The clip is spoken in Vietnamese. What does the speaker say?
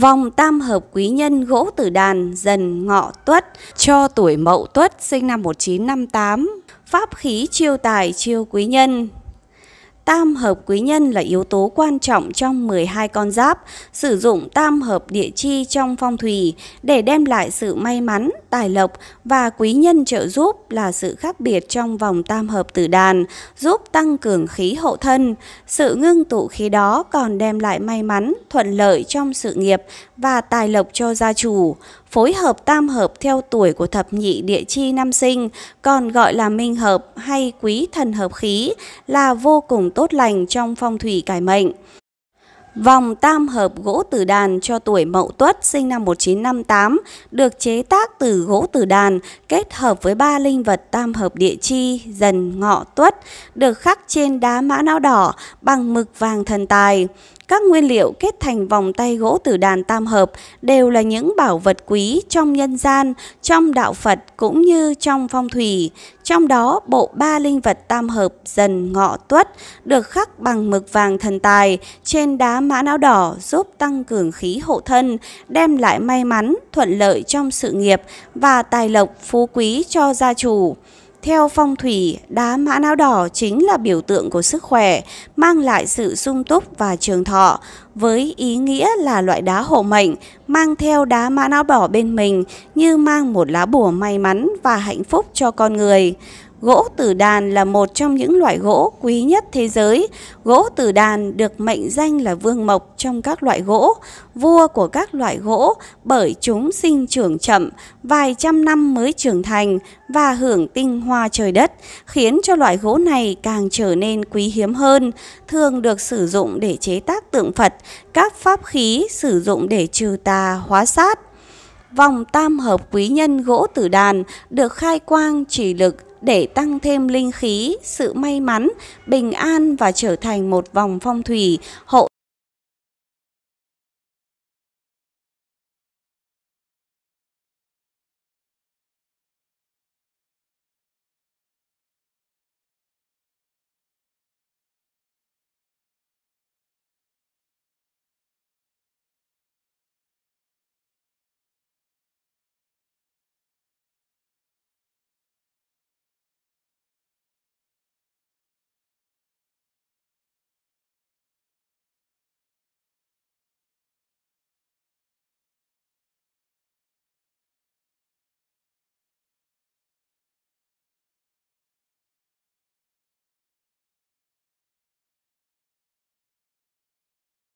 vòng tam hợp quý nhân gỗ tử đàn dần ngọ tuất cho tuổi mậu tuất sinh năm 1958, pháp khí chiêu tài chiêu quý nhân. Tam hợp quý nhân là yếu tố quan trọng trong 12 con giáp, sử dụng tam hợp địa chi trong phong thủy để đem lại sự may mắn, tài lộc và quý nhân trợ giúp là sự khác biệt trong vòng tam hợp tử đàn, giúp tăng cường khí hộ thân. Sự ngưng tụ khí đó còn đem lại may mắn, thuận lợi trong sự nghiệp và tài lộc cho gia chủ. Phối hợp tam hợp theo tuổi của thập nhị địa chi năm sinh, còn gọi là minh hợp hay quý thần hợp khí là vô cùng tốt lành trong phong thủy cải mệnh. Vòng tam hợp gỗ tử đàn cho tuổi Mậu Tuất sinh năm 1958 được chế tác từ gỗ tử đàn kết hợp với ba linh vật tam hợp địa chi, dần, ngọ, tuất được khắc trên đá mã não đỏ bằng mực vàng thần tài. Các nguyên liệu kết thành vòng tay gỗ tử đàn tam hợp đều là những bảo vật quý trong nhân gian, trong đạo Phật cũng như trong phong thủy. Trong đó, bộ ba linh vật tam hợp dần ngọ tuất được khắc bằng mực vàng thần tài trên đá mã não đỏ giúp tăng cường khí hộ thân, đem lại may mắn, thuận lợi trong sự nghiệp và tài lộc phú quý cho gia chủ. Theo phong thủy, đá mã não đỏ chính là biểu tượng của sức khỏe, mang lại sự sung túc và trường thọ, với ý nghĩa là loại đá hộ mệnh, mang theo đá mã não đỏ bên mình như mang một lá bùa may mắn và hạnh phúc cho con người. Gỗ tử đàn là một trong những loại gỗ quý nhất thế giới. Gỗ tử đàn được mệnh danh là vương mộc trong các loại gỗ, vua của các loại gỗ bởi chúng sinh trưởng chậm, vài trăm năm mới trưởng thành và hưởng tinh hoa trời đất, khiến cho loại gỗ này càng trở nên quý hiếm hơn, thường được sử dụng để chế tác tượng Phật, các pháp khí sử dụng để trừ tà, hóa sát. Vòng tam hợp quý nhân gỗ tử đàn được khai quang chỉ lực để tăng thêm linh khí, sự may mắn, bình an và trở thành một vòng phong thủy hộ